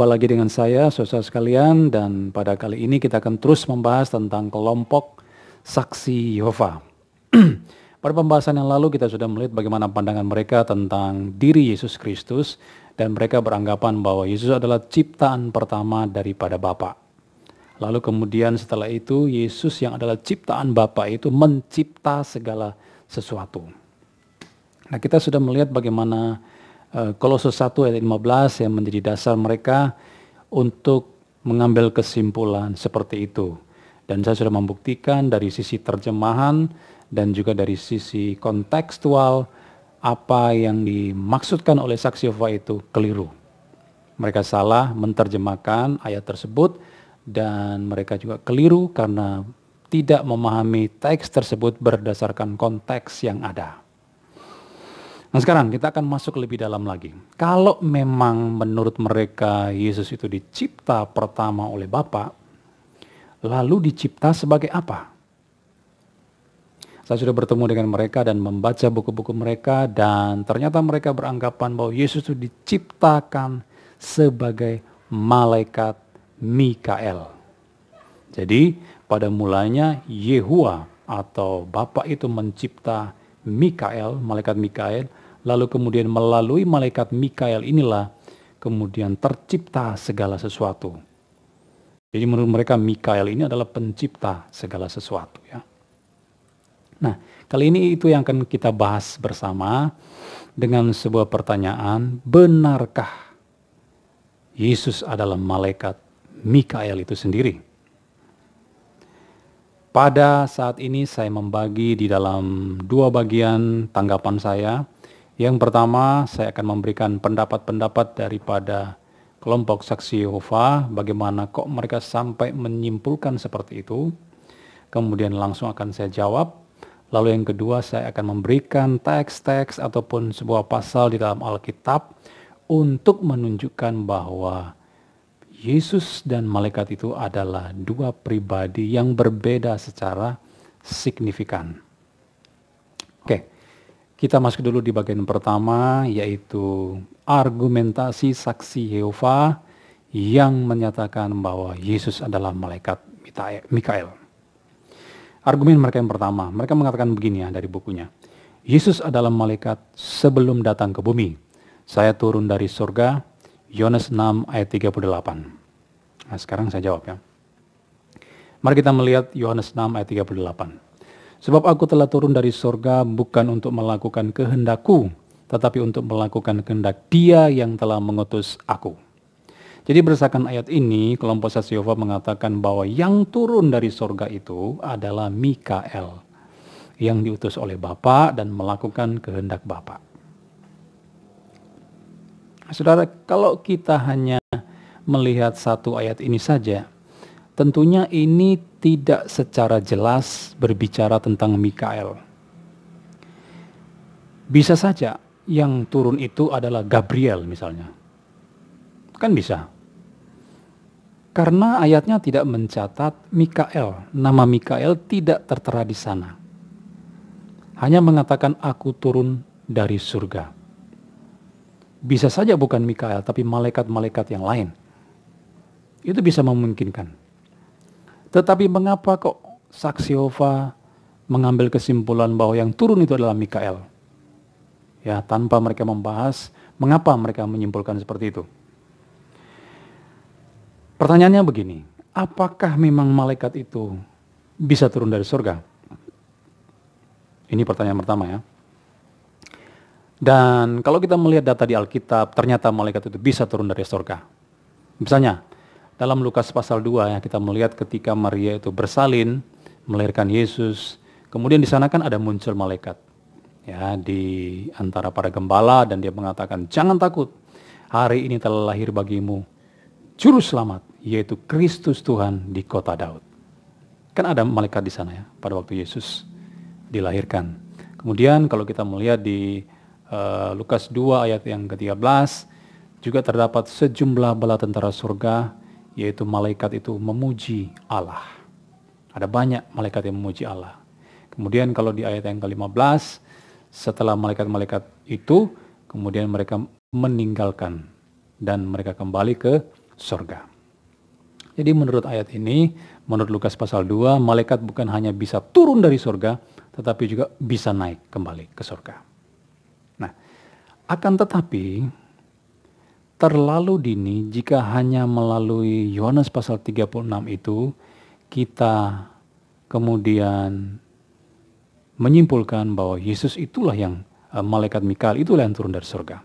Jumpa lagi dengan saya, saudara sekalian, dan pada kali ini kita akan terus membahas tentang kelompok saksi Yehova. pada pembahasan yang lalu kita sudah melihat bagaimana pandangan mereka tentang diri Yesus Kristus dan mereka beranggapan bahwa Yesus adalah ciptaan pertama daripada Bapa. Lalu kemudian setelah itu Yesus yang adalah ciptaan Bapa itu mencipta segala sesuatu. Nah, kita sudah melihat bagaimana Eh, Kolose 1 ayat 15 yang menjadi dasar mereka untuk mengambil kesimpulan seperti itu. Dan saya sudah membuktikan dari sisi terjemahan dan juga dari sisi kontekstual apa yang dimaksudkan oleh saksi Yehova itu keliru. Mereka salah menerjemahkan ayat tersebut dan mereka juga keliru karena tidak memahami teks tersebut berdasarkan konteks yang ada. Nah sekarang kita akan masuk lebih dalam lagi. Kalau memang menurut mereka Yesus itu dicipta pertama oleh Bapa, lalu dicipta sebagai apa? Saya sudah bertemu dengan mereka dan membaca buku-buku mereka dan ternyata mereka beranggapan bahwa Yesus itu diciptakan sebagai malaikat Mikael. Jadi pada mulanya Yehua atau Bapak itu mencipta Mikael, malaikat Mikael, Lalu kemudian melalui malaikat Mikael inilah kemudian tercipta segala sesuatu. Jadi menurut mereka Mikael ini adalah pencipta segala sesuatu ya. Nah, kali ini itu yang akan kita bahas bersama dengan sebuah pertanyaan, benarkah Yesus adalah malaikat Mikael itu sendiri? Pada saat ini saya membagi di dalam dua bagian tanggapan saya yang pertama, saya akan memberikan pendapat-pendapat daripada kelompok saksi Yehova, bagaimana kok mereka sampai menyimpulkan seperti itu. Kemudian langsung akan saya jawab. Lalu yang kedua, saya akan memberikan teks-teks ataupun sebuah pasal di dalam Alkitab untuk menunjukkan bahwa Yesus dan malaikat itu adalah dua pribadi yang berbeda secara signifikan. Oke. Okay. Kita masuk dulu di bagian pertama yaitu argumentasi saksi Yehova yang menyatakan bahwa Yesus adalah malaikat Mikael. Argumen mereka yang pertama, mereka mengatakan begini ya dari bukunya. Yesus adalah malaikat sebelum datang ke bumi. Saya turun dari surga, Yohanes 6 ayat 38. Nah, sekarang saya jawab ya. Mari kita melihat Yohanes 6 ayat 38. Sebab aku telah turun dari sorga bukan untuk melakukan kehendakku, tetapi untuk melakukan kehendak dia yang telah mengutus aku. Jadi berdasarkan ayat ini, kelompok Sasyova mengatakan bahwa yang turun dari sorga itu adalah Mikael yang diutus oleh Bapa dan melakukan kehendak Bapa. Saudara, kalau kita hanya melihat satu ayat ini saja, tentunya ini tidak secara jelas berbicara tentang Mikael. Bisa saja yang turun itu adalah Gabriel misalnya. Kan bisa. Karena ayatnya tidak mencatat Mikael, nama Mikael tidak tertera di sana. Hanya mengatakan aku turun dari surga. Bisa saja bukan Mikael, tapi malaikat-malaikat yang lain. Itu bisa memungkinkan. Tetapi mengapa kok saksi Yehova mengambil kesimpulan bahwa yang turun itu adalah Mikael? Ya, tanpa mereka membahas mengapa mereka menyimpulkan seperti itu. Pertanyaannya begini, apakah memang malaikat itu bisa turun dari surga? Ini pertanyaan pertama ya. Dan kalau kita melihat data di Alkitab, ternyata malaikat itu bisa turun dari surga. Misalnya, dalam Lukas pasal 2 ya kita melihat ketika Maria itu bersalin melahirkan Yesus, kemudian di sana kan ada muncul malaikat ya di antara para gembala dan dia mengatakan jangan takut hari ini telah lahir bagimu juru selamat yaitu Kristus Tuhan di kota Daud. Kan ada malaikat di sana ya pada waktu Yesus dilahirkan. Kemudian kalau kita melihat di uh, Lukas 2 ayat yang ke-13 juga terdapat sejumlah bala tentara surga yaitu malaikat itu memuji Allah. Ada banyak malaikat yang memuji Allah. Kemudian kalau di ayat yang ke-15, setelah malaikat-malaikat itu, kemudian mereka meninggalkan dan mereka kembali ke surga. Jadi menurut ayat ini, menurut Lukas pasal 2, malaikat bukan hanya bisa turun dari surga, tetapi juga bisa naik kembali ke surga. Nah, akan tetapi terlalu dini jika hanya melalui Yohanes pasal 36 itu kita kemudian menyimpulkan bahwa Yesus itulah yang eh, malaikat Mikael itulah yang turun dari surga.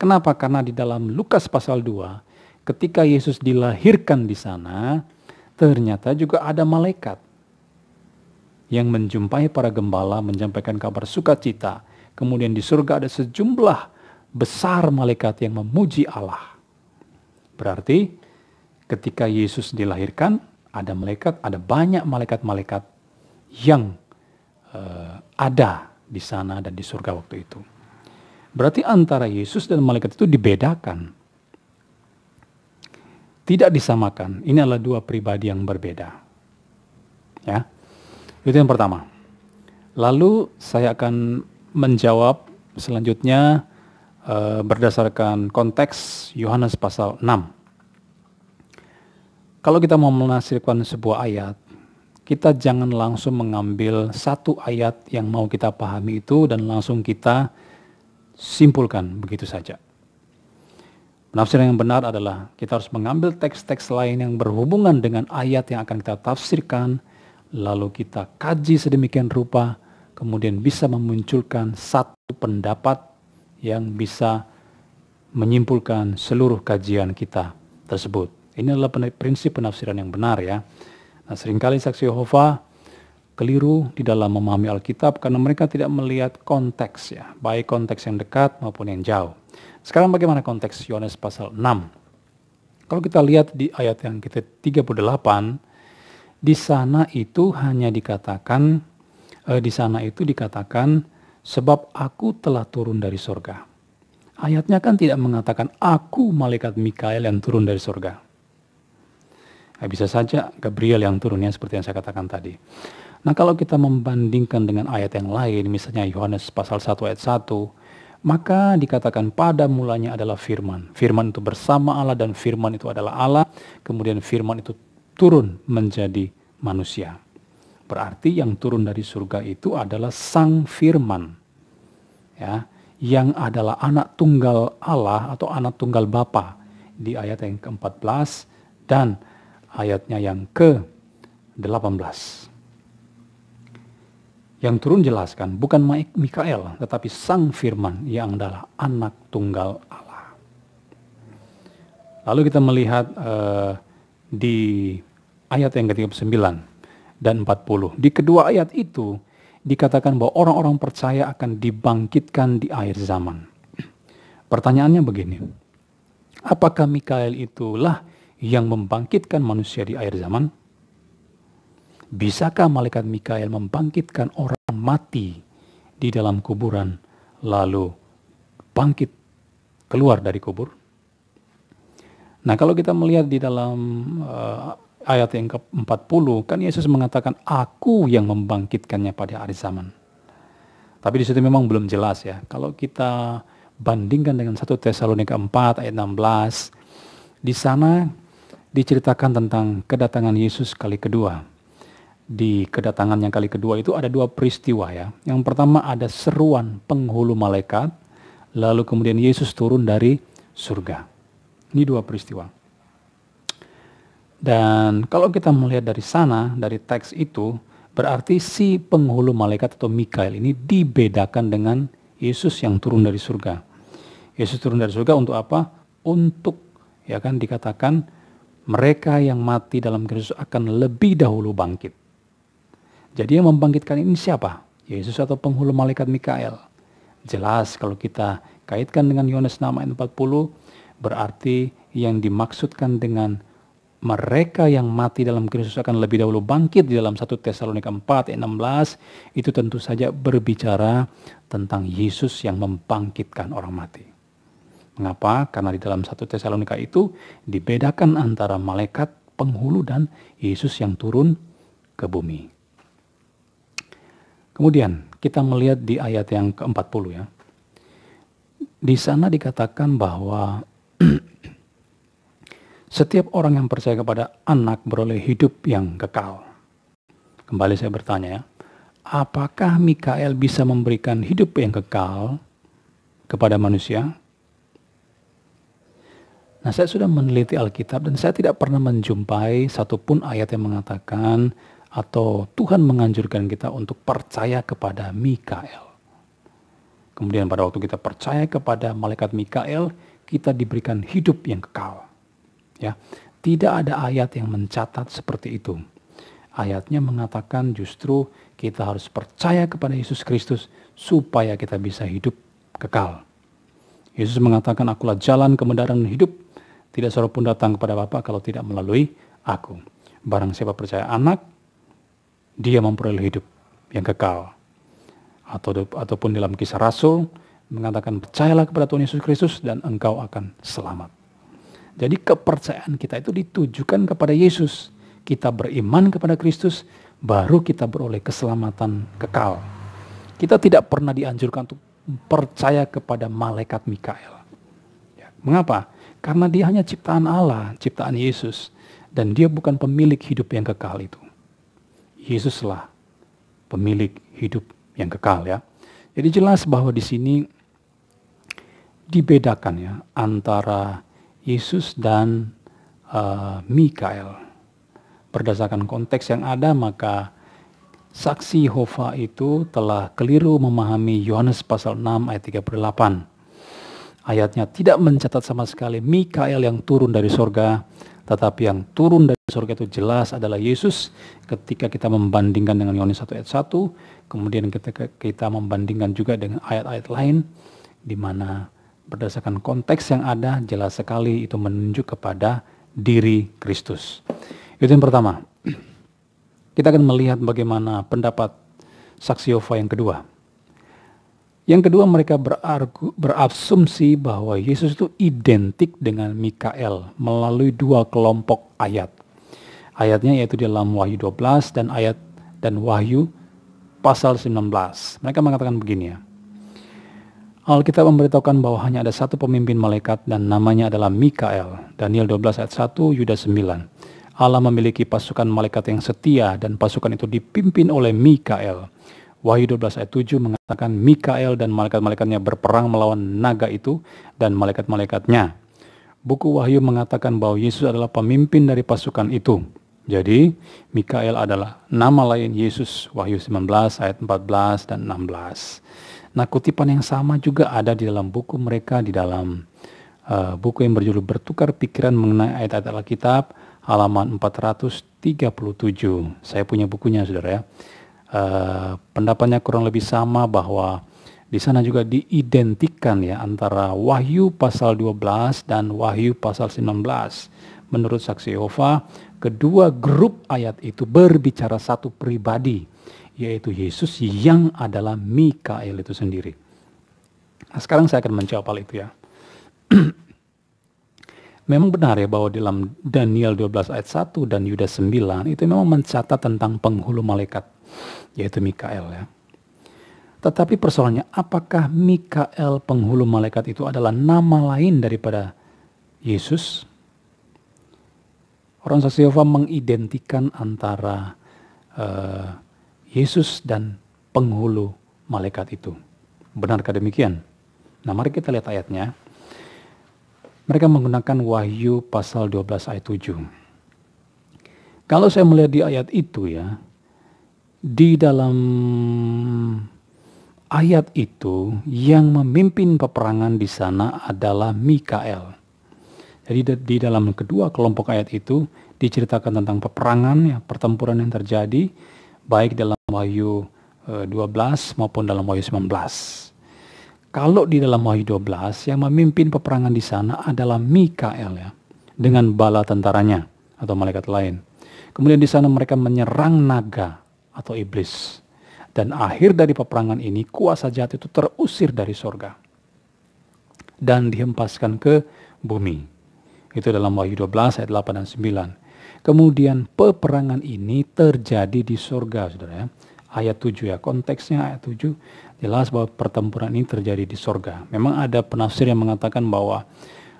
Kenapa? Karena di dalam Lukas pasal 2 ketika Yesus dilahirkan di sana ternyata juga ada malaikat yang menjumpai para gembala menyampaikan kabar sukacita. Kemudian di surga ada sejumlah besar malaikat yang memuji Allah. Berarti ketika Yesus dilahirkan, ada malaikat, ada banyak malaikat-malaikat yang uh, ada di sana dan di surga waktu itu. Berarti antara Yesus dan malaikat itu dibedakan. Tidak disamakan. Ini adalah dua pribadi yang berbeda. Ya. Itu yang pertama. Lalu saya akan menjawab selanjutnya e, berdasarkan konteks Yohanes pasal 6. Kalau kita mau menafsirkan sebuah ayat, kita jangan langsung mengambil satu ayat yang mau kita pahami itu dan langsung kita simpulkan begitu saja. Penafsiran yang benar adalah kita harus mengambil teks-teks lain yang berhubungan dengan ayat yang akan kita tafsirkan, lalu kita kaji sedemikian rupa, kemudian bisa memunculkan satu pendapat yang bisa menyimpulkan seluruh kajian kita tersebut. Ini adalah prinsip penafsiran yang benar ya. Nah, seringkali saksi Yehova keliru di dalam memahami Alkitab karena mereka tidak melihat konteks ya, baik konteks yang dekat maupun yang jauh. Sekarang bagaimana konteks Yohanes pasal 6? Kalau kita lihat di ayat yang kita 38, di sana itu hanya dikatakan eh, di sana itu dikatakan sebab aku telah turun dari sorga. Ayatnya kan tidak mengatakan aku malaikat Mikael yang turun dari sorga. Nah, bisa saja Gabriel yang turunnya seperti yang saya katakan tadi. Nah kalau kita membandingkan dengan ayat yang lain, misalnya Yohanes pasal 1 ayat 1, maka dikatakan pada mulanya adalah firman. Firman itu bersama Allah dan firman itu adalah Allah. Kemudian firman itu turun menjadi manusia. Berarti yang turun dari surga itu adalah Sang Firman. Ya, yang adalah anak tunggal Allah atau anak tunggal Bapa di ayat yang ke-14 dan ayatnya yang ke-18. Yang turun jelaskan bukan Mikael tetapi Sang Firman yang adalah anak tunggal Allah. Lalu kita melihat uh, di ayat yang ke-39 dan 40. Di kedua ayat itu dikatakan bahwa orang-orang percaya akan dibangkitkan di akhir zaman. Pertanyaannya begini, apakah Mikael itulah yang membangkitkan manusia di akhir zaman? Bisakah malaikat Mikael membangkitkan orang mati di dalam kuburan lalu bangkit keluar dari kubur? Nah, kalau kita melihat di dalam eh, ayat yang ke-40 kan Yesus mengatakan aku yang membangkitkannya pada hari zaman. Tapi di situ memang belum jelas ya. Kalau kita bandingkan dengan 1 Tesalonika 4 ayat 16 di sana diceritakan tentang kedatangan Yesus kali kedua. Di kedatangan yang kali kedua itu ada dua peristiwa ya. Yang pertama ada seruan penghulu malaikat, lalu kemudian Yesus turun dari surga. Ini dua peristiwa. Dan kalau kita melihat dari sana, dari teks itu, berarti si penghulu malaikat atau Mikael ini dibedakan dengan Yesus yang turun dari surga. Yesus turun dari surga untuk apa? Untuk ya kan dikatakan mereka yang mati dalam Kristus akan lebih dahulu bangkit. Jadi yang membangkitkan ini siapa? Yesus atau penghulu malaikat Mikael. Jelas kalau kita kaitkan dengan Yohanes 6 ayat 40 berarti yang dimaksudkan dengan mereka yang mati dalam Kristus akan lebih dahulu bangkit di dalam satu Tesalonika 4 ayat 16 itu tentu saja berbicara tentang Yesus yang membangkitkan orang mati. Mengapa? Karena di dalam satu Tesalonika itu dibedakan antara malaikat penghulu dan Yesus yang turun ke bumi. Kemudian kita melihat di ayat yang ke-40 ya. Di sana dikatakan bahwa Setiap orang yang percaya kepada anak beroleh hidup yang kekal. Kembali saya bertanya ya, apakah Mikael bisa memberikan hidup yang kekal kepada manusia? Nah, saya sudah meneliti Alkitab dan saya tidak pernah menjumpai satupun ayat yang mengatakan atau Tuhan menganjurkan kita untuk percaya kepada Mikael. Kemudian pada waktu kita percaya kepada malaikat Mikael, kita diberikan hidup yang kekal. Ya, tidak ada ayat yang mencatat seperti itu. Ayatnya mengatakan justru kita harus percaya kepada Yesus Kristus supaya kita bisa hidup kekal. Yesus mengatakan, "Akulah jalan kebenaran hidup. Tidak seorang pun datang kepada Bapa kalau tidak melalui aku. Barang siapa percaya anak, dia memperoleh hidup yang kekal." Atau ataupun dalam kisah Rasul mengatakan, "Percayalah kepada Tuhan Yesus Kristus dan engkau akan selamat." Jadi kepercayaan kita itu ditujukan kepada Yesus. Kita beriman kepada Kristus, baru kita beroleh keselamatan kekal. Kita tidak pernah dianjurkan untuk percaya kepada malaikat Mikael. Ya, mengapa? Karena dia hanya ciptaan Allah, ciptaan Yesus. Dan dia bukan pemilik hidup yang kekal itu. Yesuslah pemilik hidup yang kekal ya. Jadi jelas bahwa di sini dibedakan ya antara Yesus dan uh, Mikael. Berdasarkan konteks yang ada, maka saksi Hova itu telah keliru memahami Yohanes pasal 6 ayat 38. Ayatnya tidak mencatat sama sekali Mikael yang turun dari sorga, tetapi yang turun dari sorga itu jelas adalah Yesus ketika kita membandingkan dengan Yohanes 1 ayat 1, kemudian ketika kita membandingkan juga dengan ayat-ayat lain di mana berdasarkan konteks yang ada jelas sekali itu menunjuk kepada diri Kristus. Itu yang pertama. Kita akan melihat bagaimana pendapat saksi Yehova yang kedua. Yang kedua mereka berargu, berasumsi bahwa Yesus itu identik dengan Mikael melalui dua kelompok ayat. Ayatnya yaitu dalam Wahyu 12 dan ayat dan Wahyu pasal 19. Mereka mengatakan begini ya. Alkitab memberitahukan bahwa hanya ada satu pemimpin malaikat dan namanya adalah Mikael. Daniel 12 ayat 1, Yuda 9. Allah memiliki pasukan malaikat yang setia dan pasukan itu dipimpin oleh Mikael. Wahyu 12 ayat 7 mengatakan Mikael dan malaikat-malaikatnya berperang melawan naga itu dan malaikat-malaikatnya. Buku Wahyu mengatakan bahwa Yesus adalah pemimpin dari pasukan itu. Jadi, Mikael adalah nama lain Yesus, Wahyu 19 ayat 14 dan 16. Nah, kutipan yang sama juga ada di dalam buku mereka di dalam uh, buku yang berjudul Bertukar Pikiran Mengenai Ayat-ayat Alkitab halaman 437. Saya punya bukunya, Saudara ya. Uh, pendapatnya kurang lebih sama bahwa di sana juga diidentikan ya antara Wahyu pasal 12 dan Wahyu pasal 19. Menurut saksi Yehova, kedua grup ayat itu berbicara satu pribadi yaitu Yesus yang adalah Mikael itu sendiri. Nah, sekarang saya akan menjawab hal itu ya. memang benar ya bahwa dalam Daniel 12 ayat 1 dan Yudas 9 itu memang mencatat tentang penghulu malaikat yaitu Mikael ya. Tetapi persoalannya apakah Mikael penghulu malaikat itu adalah nama lain daripada Yesus? Orang Yehova mengidentikan antara uh, Yesus dan penghulu malaikat itu. Benarkah demikian? Nah mari kita lihat ayatnya. Mereka menggunakan Wahyu pasal 12 ayat 7. Kalau saya melihat di ayat itu ya, di dalam ayat itu yang memimpin peperangan di sana adalah Mikael. Jadi di dalam kedua kelompok ayat itu diceritakan tentang peperangan, ya, pertempuran yang terjadi baik dalam Wahyu 12 eh, maupun dalam Wahyu 19. Kalau di dalam Wahyu 12 yang memimpin peperangan di sana adalah Mikael ya dengan bala tentaranya atau malaikat lain. Kemudian di sana mereka menyerang naga atau iblis. Dan akhir dari peperangan ini kuasa jahat itu terusir dari sorga dan dihempaskan ke bumi. Itu dalam Wahyu 12 ayat 8 dan 9. Kemudian peperangan ini terjadi di surga, saudara. Ya. Ayat 7 ya, konteksnya ayat 7 jelas bahwa pertempuran ini terjadi di surga. Memang ada penafsir yang mengatakan bahwa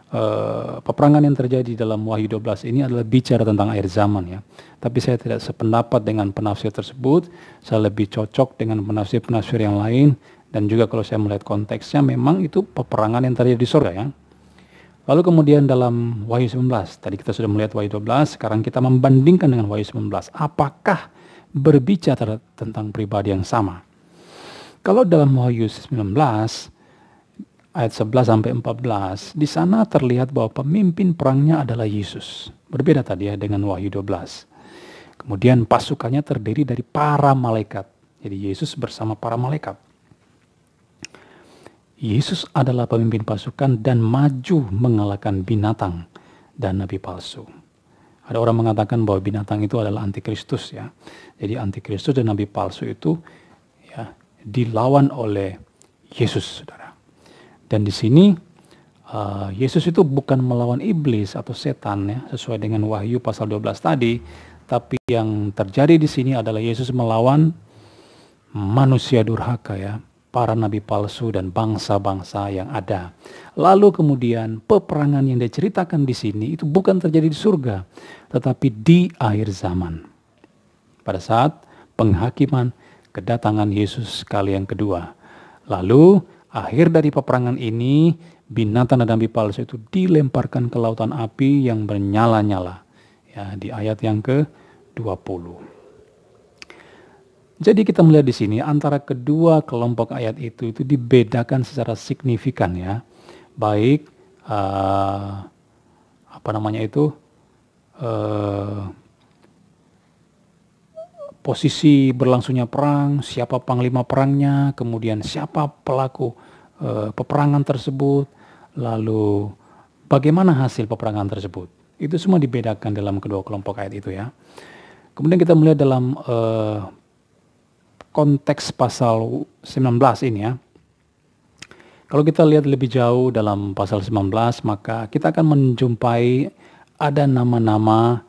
Uh, peperangan yang terjadi dalam Wahyu 12 ini adalah bicara tentang air zaman ya. Tapi saya tidak sependapat dengan penafsir tersebut. Saya lebih cocok dengan penafsir-penafsir yang lain dan juga kalau saya melihat konteksnya memang itu peperangan yang terjadi di surga ya. Lalu kemudian dalam Wahyu 19, tadi kita sudah melihat Wahyu 12, sekarang kita membandingkan dengan Wahyu 19. Apakah berbicara tentang pribadi yang sama? Kalau dalam Wahyu 19 ayat 11 sampai 14, di sana terlihat bahwa pemimpin perangnya adalah Yesus. Berbeda tadi ya dengan Wahyu 12. Kemudian pasukannya terdiri dari para malaikat. Jadi Yesus bersama para malaikat. Yesus adalah pemimpin pasukan dan maju mengalahkan binatang dan nabi palsu. Ada orang mengatakan bahwa binatang itu adalah antikristus ya. Jadi antikristus dan nabi palsu itu ya dilawan oleh Yesus, saudara. Dan di sini uh, Yesus itu bukan melawan iblis atau setan ya, sesuai dengan Wahyu pasal 12 tadi, tapi yang terjadi di sini adalah Yesus melawan manusia durhaka ya para nabi palsu dan bangsa-bangsa yang ada. Lalu kemudian peperangan yang diceritakan di sini itu bukan terjadi di surga, tetapi di akhir zaman. Pada saat penghakiman kedatangan Yesus kali yang kedua. Lalu akhir dari peperangan ini binatang dan nabi palsu itu dilemparkan ke lautan api yang bernyala-nyala. Ya, di ayat yang ke-20. Jadi kita melihat di sini antara kedua kelompok ayat itu itu dibedakan secara signifikan ya, baik uh, apa namanya itu uh, posisi berlangsungnya perang, siapa panglima perangnya, kemudian siapa pelaku uh, peperangan tersebut, lalu bagaimana hasil peperangan tersebut. Itu semua dibedakan dalam kedua kelompok ayat itu ya. Kemudian kita melihat dalam uh, konteks pasal 19 ini ya. Kalau kita lihat lebih jauh dalam pasal 19, maka kita akan menjumpai ada nama-nama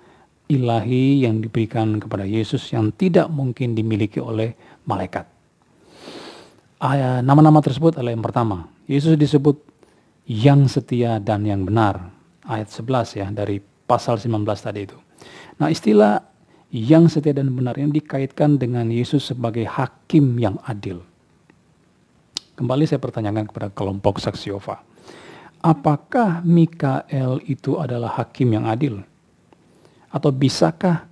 ilahi yang diberikan kepada Yesus yang tidak mungkin dimiliki oleh malaikat. Ah, ya, nama-nama tersebut adalah yang pertama. Yesus disebut yang setia dan yang benar. Ayat 11 ya dari pasal 19 tadi itu. Nah istilah yang setia dan benar yang dikaitkan dengan Yesus sebagai hakim yang adil. Kembali saya pertanyakan kepada kelompok Saksi Yova. Apakah Mikael itu adalah hakim yang adil? Atau bisakah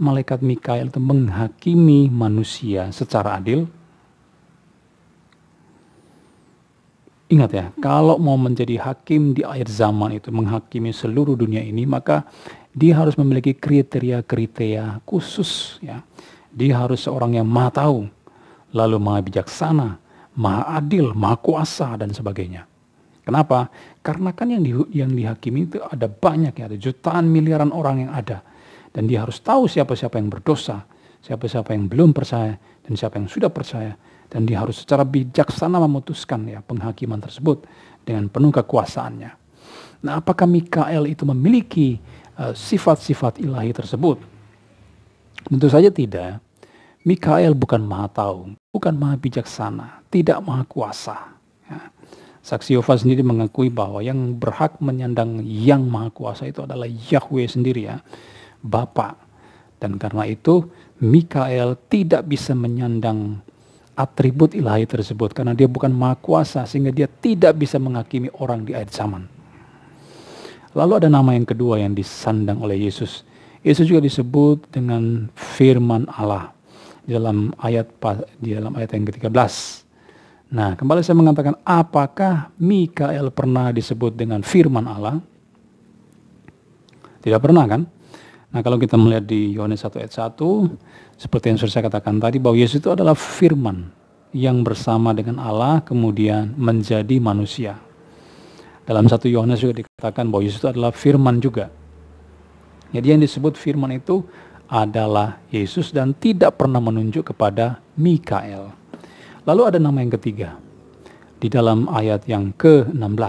malaikat Mikael itu menghakimi manusia secara adil? Ingat ya, kalau mau menjadi hakim di akhir zaman itu menghakimi seluruh dunia ini, maka dia harus memiliki kriteria-kriteria khusus ya. Dia harus seorang yang maha tahu, lalu maha bijaksana, maha adil, maha kuasa dan sebagainya. Kenapa? Karena kan yang di, yang dihakimi itu ada banyak ya, ada jutaan miliaran orang yang ada. Dan dia harus tahu siapa-siapa yang berdosa, siapa-siapa yang belum percaya dan siapa yang sudah percaya dan dia harus secara bijaksana memutuskan ya penghakiman tersebut dengan penuh kekuasaannya. Nah, apakah Mikael itu memiliki Eh, sifat-sifat ilahi tersebut? Tentu saja tidak. Mikael bukan maha tahu, bukan maha bijaksana, tidak maha kuasa. Ya. Saksi Yehova sendiri mengakui bahwa yang berhak menyandang yang maha kuasa itu adalah Yahweh sendiri ya, Bapa. Dan karena itu Mikael tidak bisa menyandang atribut ilahi tersebut karena dia bukan maha kuasa sehingga dia tidak bisa menghakimi orang di akhir zaman. Lalu ada nama yang kedua yang disandang oleh Yesus. Yesus juga disebut dengan firman Allah dalam ayat di dalam ayat yang ke-13. Nah, kembali saya mengatakan apakah Mikael pernah disebut dengan firman Allah? Tidak pernah kan? Nah, kalau kita melihat di Yohanes 1 ayat 1, seperti yang sudah saya katakan tadi bahwa Yesus itu adalah firman yang bersama dengan Allah kemudian menjadi manusia. Dalam satu Yohanes juga dikatakan bahwa Yesus itu adalah firman juga. Jadi yang disebut firman itu adalah Yesus dan tidak pernah menunjuk kepada Mikael. Lalu ada nama yang ketiga. Di dalam ayat yang ke-16.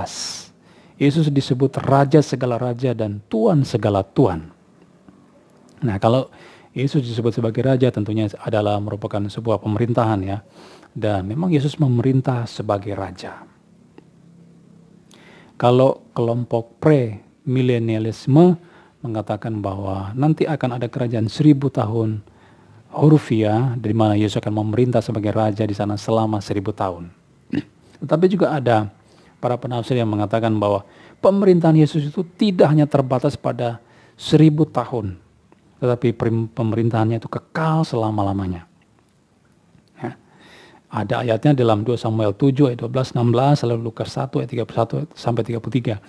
Yesus disebut Raja segala Raja dan Tuan segala Tuan. Nah kalau Yesus disebut sebagai Raja tentunya adalah merupakan sebuah pemerintahan ya. Dan memang Yesus memerintah sebagai Raja. Kalau kelompok pre-milenialisme mengatakan bahwa nanti akan ada kerajaan seribu tahun Hurufia, di mana Yesus akan memerintah sebagai raja di sana selama seribu tahun. Tetapi juga ada para penafsir yang mengatakan bahwa pemerintahan Yesus itu tidak hanya terbatas pada seribu tahun, tetapi pemerintahannya itu kekal selama-lamanya. Ada ayatnya dalam 2 Samuel 7 ayat 12, 16, lalu Lukas 1 ayat 31 sampai 33.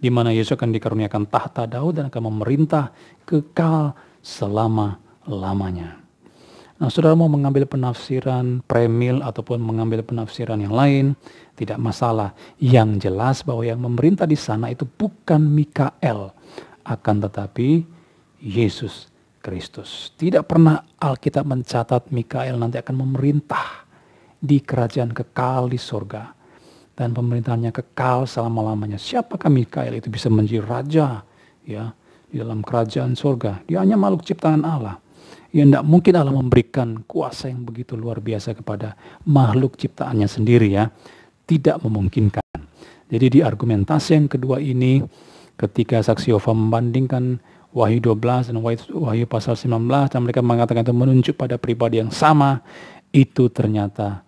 Di mana Yesus akan dikaruniakan tahta Daud dan akan memerintah kekal selama-lamanya. Nah, saudara mau mengambil penafsiran premil ataupun mengambil penafsiran yang lain, tidak masalah. Yang jelas bahwa yang memerintah di sana itu bukan Mikael, akan tetapi Yesus Kristus. Tidak pernah Alkitab mencatat Mikael nanti akan memerintah di kerajaan kekal di sorga. Dan pemerintahannya kekal selama-lamanya. Siapakah Mikael itu bisa menjadi raja ya di dalam kerajaan sorga? Dia hanya makhluk ciptaan Allah. Ya tidak mungkin Allah memberikan kuasa yang begitu luar biasa kepada makhluk ciptaannya sendiri ya. Tidak memungkinkan. Jadi di argumentasi yang kedua ini ketika saksi Yehova membandingkan Wahyu 12 dan Wahyu pasal 19 dan mereka mengatakan itu menunjuk pada pribadi yang sama itu ternyata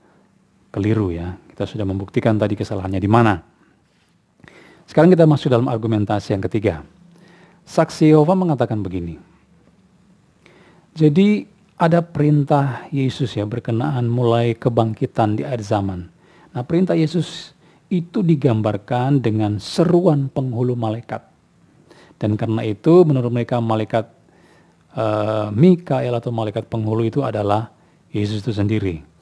keliru ya. Kita sudah membuktikan tadi kesalahannya di mana. Sekarang kita masuk dalam argumentasi yang ketiga. Saksi Yehova mengatakan begini. Jadi ada perintah Yesus ya berkenaan mulai kebangkitan di akhir zaman. Nah perintah Yesus itu digambarkan dengan seruan penghulu malaikat. Dan karena itu menurut mereka malaikat uh, Mikael atau malaikat penghulu itu adalah Yesus itu sendiri.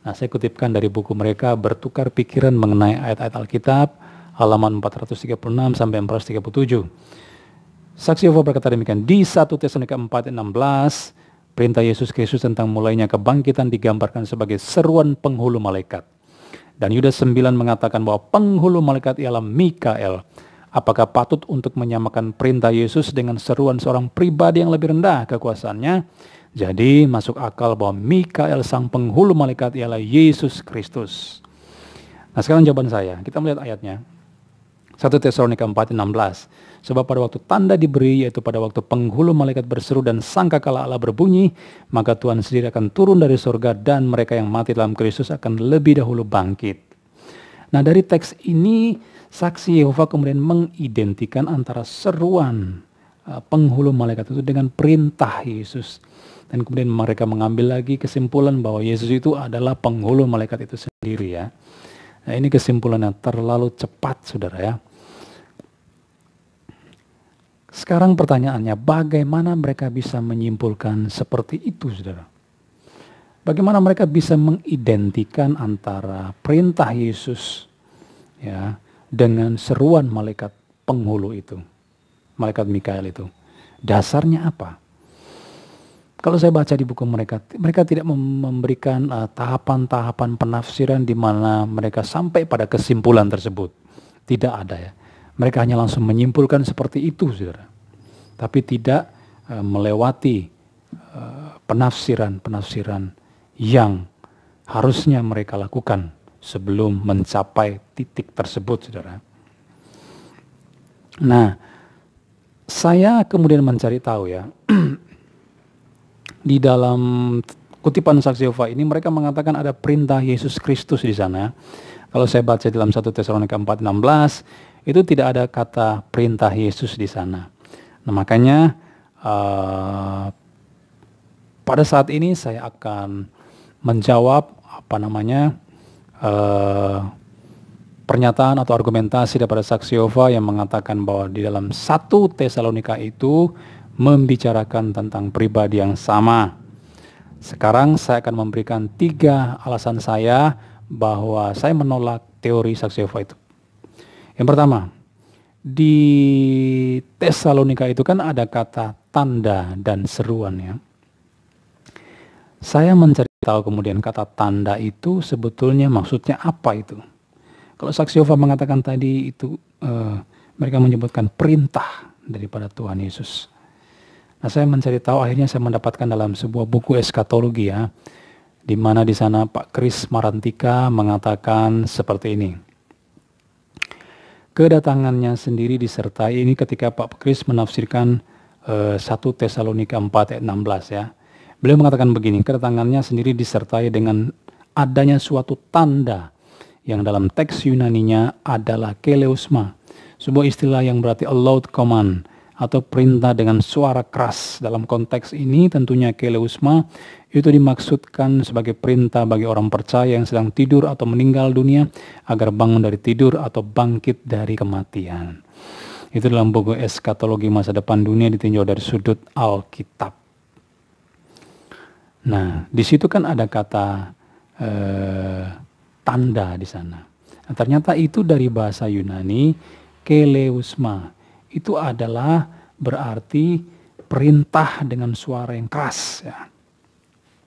Nah, saya kutipkan dari buku mereka bertukar pikiran mengenai ayat-ayat Alkitab halaman 436 sampai 437. Saksi Yehova berkata demikian, di 1 Tesalonika 4 perintah Yesus Kristus tentang mulainya kebangkitan digambarkan sebagai seruan penghulu malaikat. Dan Yudas 9 mengatakan bahwa penghulu malaikat ialah Mikael. Apakah patut untuk menyamakan perintah Yesus dengan seruan seorang pribadi yang lebih rendah kekuasaannya? Jadi masuk akal bahwa Mikael sang penghulu malaikat ialah Yesus Kristus. Nah sekarang jawaban saya, kita melihat ayatnya. 1 Tesalonika 16. Sebab pada waktu tanda diberi yaitu pada waktu penghulu malaikat berseru dan sangka kala Allah berbunyi, maka Tuhan sendiri akan turun dari surga dan mereka yang mati dalam Kristus akan lebih dahulu bangkit. Nah, dari teks ini saksi Yehova kemudian mengidentikan antara seruan uh, penghulu malaikat itu dengan perintah Yesus dan kemudian mereka mengambil lagi kesimpulan bahwa Yesus itu adalah penghulu malaikat itu sendiri ya. Nah, ini yang terlalu cepat Saudara ya. Sekarang pertanyaannya bagaimana mereka bisa menyimpulkan seperti itu Saudara? Bagaimana mereka bisa mengidentikan antara perintah Yesus ya dengan seruan malaikat penghulu itu, malaikat Mikael itu? Dasarnya apa? Kalau saya baca di buku mereka, mereka tidak memberikan eh, tahapan-tahapan uh, penafsiran di mana mereka sampai pada kesimpulan tersebut. Tidak ada ya. Mereka hanya langsung menyimpulkan seperti itu, saudara. Tapi tidak uh, melewati eh, penafsiran-penafsiran uh, yang harusnya mereka lakukan sebelum mencapai titik tersebut, saudara. Nah, saya kemudian mencari tahu ya di dalam kutipan saksi Yehova ini mereka mengatakan ada perintah Yesus Kristus di sana. Kalau saya baca dalam 1 Tesalonika 4:16 itu tidak ada kata perintah Yesus di sana. Nah, makanya uh, pada saat ini saya akan menjawab apa namanya uh, pernyataan atau argumentasi daripada saksi Yehova yang mengatakan bahwa di dalam satu Tesalonika itu membicarakan tentang pribadi yang sama. Sekarang saya akan memberikan tiga alasan saya bahwa saya menolak teori saksi Yehova itu. Yang pertama, di Tesalonika itu kan ada kata tanda dan seruan ya. Saya mencari tahu kemudian kata tanda itu sebetulnya maksudnya apa itu. Kalau saksi Saksiova mengatakan tadi itu eh, mereka menyebutkan perintah daripada Tuhan Yesus. Nah, saya mencari tahu akhirnya saya mendapatkan dalam sebuah buku eskatologi ya, di mana di sana Pak Kris Marantika mengatakan seperti ini. Kedatangannya sendiri disertai ini ketika Pak Kris menafsirkan uh, eh, 1 Tesalonika 4 ayat 16 ya. Beliau mengatakan begini, kedatangannya sendiri disertai dengan adanya suatu tanda yang dalam teks Yunaninya adalah keleusma, sebuah istilah yang berarti allowed command, atau perintah dengan suara keras. Dalam konteks ini tentunya keleusma itu dimaksudkan sebagai perintah bagi orang percaya yang sedang tidur atau meninggal dunia agar bangun dari tidur atau bangkit dari kematian. Itu dalam buku eskatologi masa depan dunia ditinjau dari sudut Alkitab. Nah, di situ kan ada kata eh, tanda di sana. Nah, ternyata itu dari bahasa Yunani keleusma itu adalah berarti perintah dengan suara yang keras ya.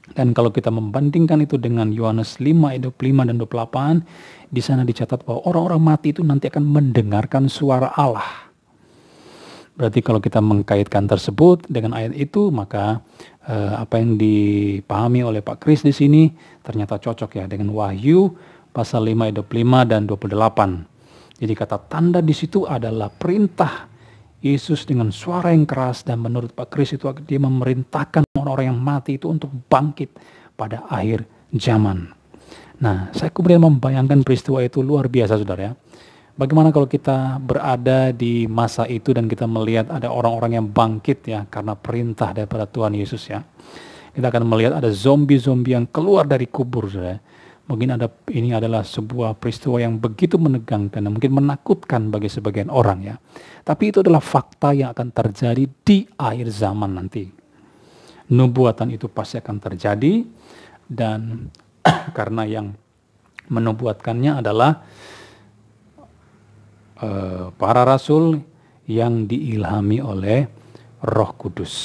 Dan kalau kita membandingkan itu dengan Yohanes 5 ayat 25 dan 28, di sana dicatat bahwa orang-orang mati itu nanti akan mendengarkan suara Allah. Berarti kalau kita mengkaitkan tersebut dengan ayat itu, maka eh, apa yang dipahami oleh Pak Kris di sini ternyata cocok ya dengan Wahyu pasal 5 ayat 25 dan 28. Jadi kata tanda di situ adalah perintah Yesus dengan suara yang keras dan menurut Pak Kris itu dia memerintahkan orang-orang yang mati itu untuk bangkit pada akhir zaman. Nah, saya kemudian membayangkan peristiwa itu luar biasa saudara ya. Bagaimana kalau kita berada di masa itu dan kita melihat ada orang-orang yang bangkit ya karena perintah daripada Tuhan Yesus ya. Kita akan melihat ada zombie-zombie yang keluar dari kubur saudara. Ya mungkin ada ini adalah sebuah peristiwa yang begitu menegangkan dan mungkin menakutkan bagi sebagian orang ya. Tapi itu adalah fakta yang akan terjadi di akhir zaman nanti. Nubuatan itu pasti akan terjadi dan karena yang menubuatkannya adalah uh, para rasul yang diilhami oleh Roh Kudus.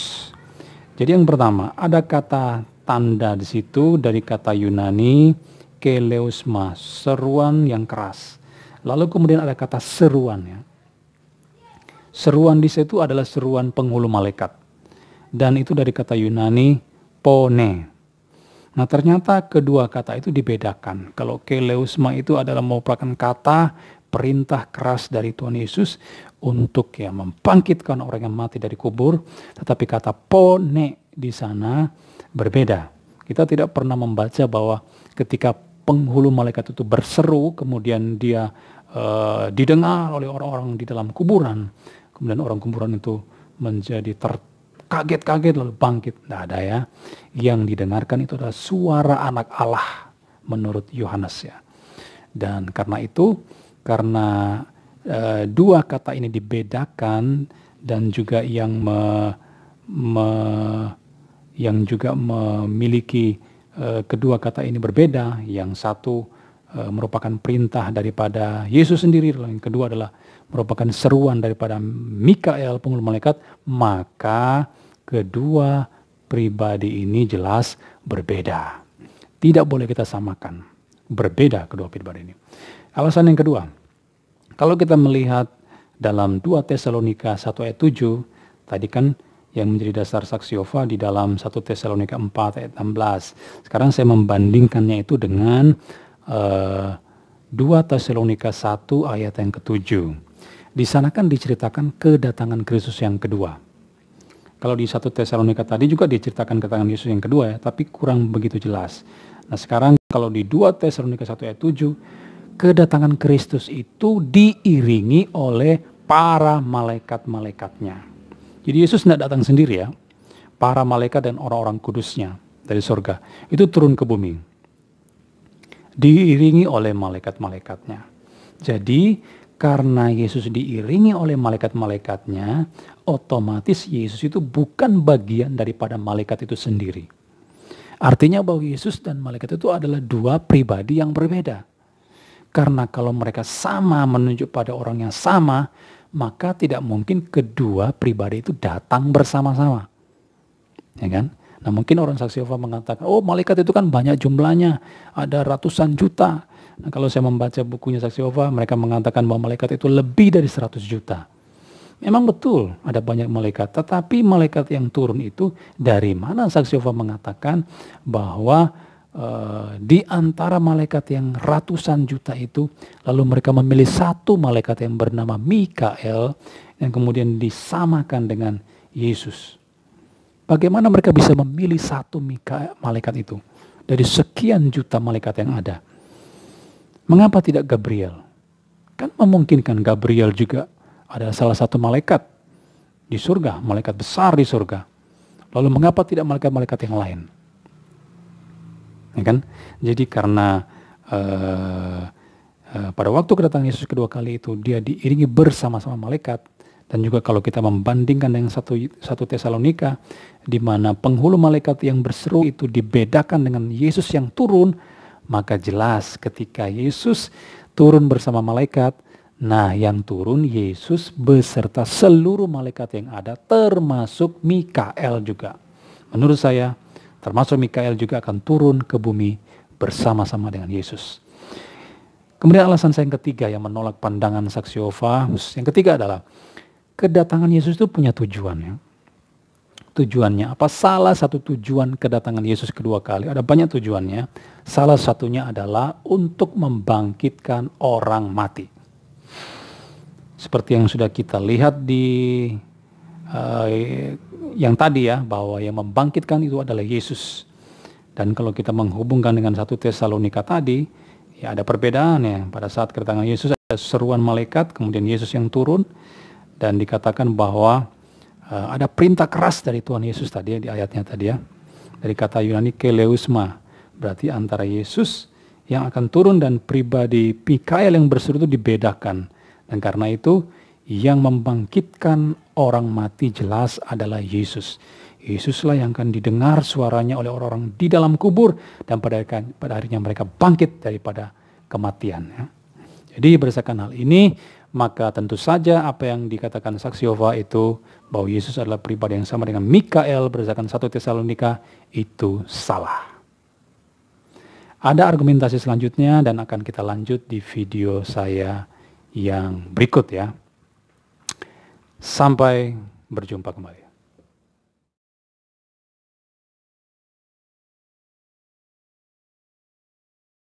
Jadi yang pertama ada kata tanda di situ dari kata Yunani keleusma, seruan yang keras. Lalu kemudian ada kata seruan ya. Seruan di situ adalah seruan penghulu malaikat. Dan itu dari kata Yunani pone. Nah ternyata kedua kata itu dibedakan. Kalau keleusma itu adalah merupakan kata perintah keras dari Tuhan Yesus untuk ya membangkitkan orang yang mati dari kubur. Tetapi kata pone di sana berbeda. Kita tidak pernah membaca bahwa ketika penghulu malaikat itu berseru, kemudian dia uh, didengar oleh orang-orang di dalam kuburan. Kemudian orang kuburan itu menjadi terkaget-kaget lalu bangkit. Tidak ada ya. Yang didengarkan itu adalah suara anak Allah menurut Yohanes ya. Dan karena itu, karena uh, dua kata ini dibedakan dan juga yang me, me, yang juga memiliki Eh, kedua kata ini berbeda. Yang satu e, merupakan perintah daripada Yesus sendiri, yang kedua adalah merupakan seruan daripada Mikael penghulu malaikat, maka kedua pribadi ini jelas berbeda. Tidak boleh kita samakan. Berbeda kedua pribadi ini. Alasan yang kedua, kalau kita melihat dalam 2 Tesalonika 1 ayat 7, tadi kan yang menjadi dasar saksi Yehova di dalam 1 Tesalonika 4 ayat 16. Sekarang saya membandingkannya itu dengan uh, eh, 2 Tesalonika 1 ayat yang ketujuh. Di sana kan diceritakan kedatangan Kristus yang kedua. Kalau di 1 Tesalonika tadi juga diceritakan kedatangan Yesus yang kedua ya, tapi kurang begitu jelas. Nah sekarang kalau di 2 Tesalonika 1 ayat 7, kedatangan Kristus itu diiringi oleh para malaikat-malaikatnya. Jadi Yesus tidak datang sendiri ya. Para malaikat dan orang-orang kudusnya dari surga itu turun ke bumi. Diiringi oleh malaikat-malaikatnya. Jadi karena Yesus diiringi oleh malaikat-malaikatnya, otomatis Yesus itu bukan bagian daripada malaikat itu sendiri. Artinya bahwa Yesus dan malaikat itu adalah dua pribadi yang berbeda. Karena kalau mereka sama menunjuk pada orang yang sama, maka tidak mungkin kedua pribadi itu datang bersama-sama. Ya kan? Nah mungkin orang saksi Yehova mengatakan, oh malaikat itu kan banyak jumlahnya, ada ratusan juta. Nah, kalau saya membaca bukunya saksi Yehova, mereka mengatakan bahwa malaikat itu lebih dari 100 juta. Memang betul ada banyak malaikat, tetapi malaikat yang turun itu dari mana saksi Yehova mengatakan bahwa Eh, di antara malaikat yang ratusan juta itu, lalu mereka memilih satu malaikat yang bernama Mikael yang kemudian disamakan dengan Yesus. Bagaimana mereka bisa memilih satu Mikael, malaikat itu dari sekian juta malaikat yang ada? Mengapa tidak Gabriel? Kan memungkinkan Gabriel juga ada salah satu malaikat di surga, malaikat besar di surga. Lalu mengapa tidak malaikat-malaikat yang lain? kan? Jadi karena uh, uh, pada waktu kedatangan Yesus kedua kali itu dia diiringi bersama-sama malaikat dan juga kalau kita membandingkan dengan satu satu Tesalonika di mana penghulu malaikat yang berseru itu dibedakan dengan Yesus yang turun maka jelas ketika Yesus turun bersama malaikat nah yang turun Yesus beserta seluruh malaikat yang ada termasuk Mikael juga menurut saya termasuk Mikael juga akan turun ke bumi bersama-sama dengan Yesus. Kemudian alasan saya yang ketiga yang menolak pandangan saksi Yehova, yang ketiga adalah kedatangan Yesus itu punya tujuan ya. Tujuannya apa? Salah satu tujuan kedatangan Yesus kedua kali, ada banyak tujuannya. Salah satunya adalah untuk membangkitkan orang mati. Seperti yang sudah kita lihat di uh, yang tadi ya bahwa yang membangkitkan itu adalah Yesus. Dan kalau kita menghubungkan dengan satu Tesalonika tadi, ya ada perbedaan ya. Pada saat kedatangan Yesus ada seruan malaikat, kemudian Yesus yang turun dan dikatakan bahwa uh, ada perintah keras dari Tuhan Yesus tadi ya, di ayatnya tadi ya. Dari kata Yunani keleusma, berarti antara Yesus yang akan turun dan pribadi Mikael yang berseru itu dibedakan. Dan karena itu yang membangkitkan orang mati jelas adalah Yesus. Yesuslah yang akan didengar suaranya oleh orang-orang di dalam kubur dan pada pada harinya mereka bangkit daripada kematian. Ya. Jadi berdasarkan hal ini maka tentu saja apa yang dikatakan saksi Yehova itu bahwa Yesus adalah pribadi yang sama dengan Mikael berdasarkan satu Tesalonika itu salah. Ada argumentasi selanjutnya dan akan kita lanjut di video saya yang berikut ya. Sampai berjumpa kembali.